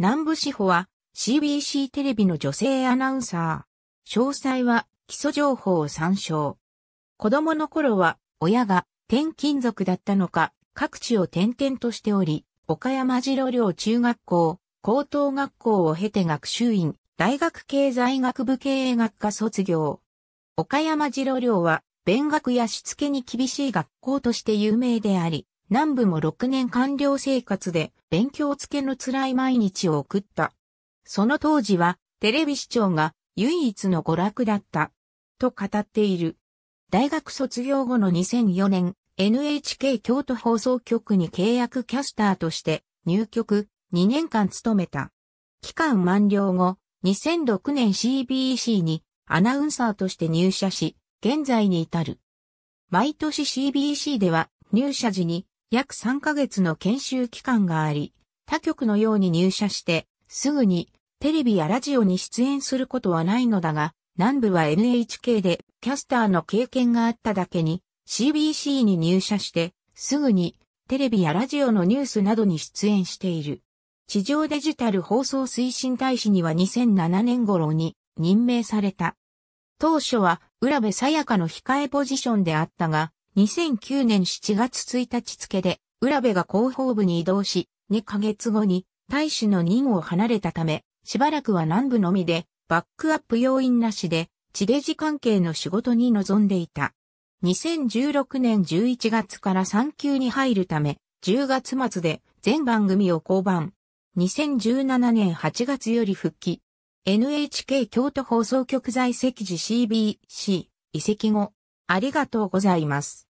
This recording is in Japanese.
南部志保は CBC テレビの女性アナウンサー。詳細は基礎情報を参照。子供の頃は親が転勤族だったのか各地を転々としており、岡山次郎寮中学校、高等学校を経て学習院、大学経済学部経営学科卒業。岡山次郎寮は、勉学やしつけに厳しい学校として有名であり、南部も6年官僚生活で勉強つけの辛い毎日を送った。その当時はテレビ視聴が唯一の娯楽だった。と語っている。大学卒業後の2004年、NHK 京都放送局に契約キャスターとして入局2年間務めた。期間満了後、2006年 CBC にアナウンサーとして入社し、現在に至る。毎年 CBC では入社時に約3ヶ月の研修期間があり、他局のように入社して、すぐにテレビやラジオに出演することはないのだが、南部は NHK でキャスターの経験があっただけに、CBC に入社して、すぐにテレビやラジオのニュースなどに出演している。地上デジタル放送推進大使には2007年頃に任命された。当初は浦部さやかの控えポジションであったが、2009年7月1日付で、浦部が広報部に移動し、2ヶ月後に、大使の任を離れたため、しばらくは南部のみで、バックアップ要因なしで、地デジ関係の仕事に臨んでいた。2016年11月から産休に入るため、10月末で全番組を降板。2017年8月より復帰。NHK 京都放送局在籍時 CBC 移籍後。ありがとうございます。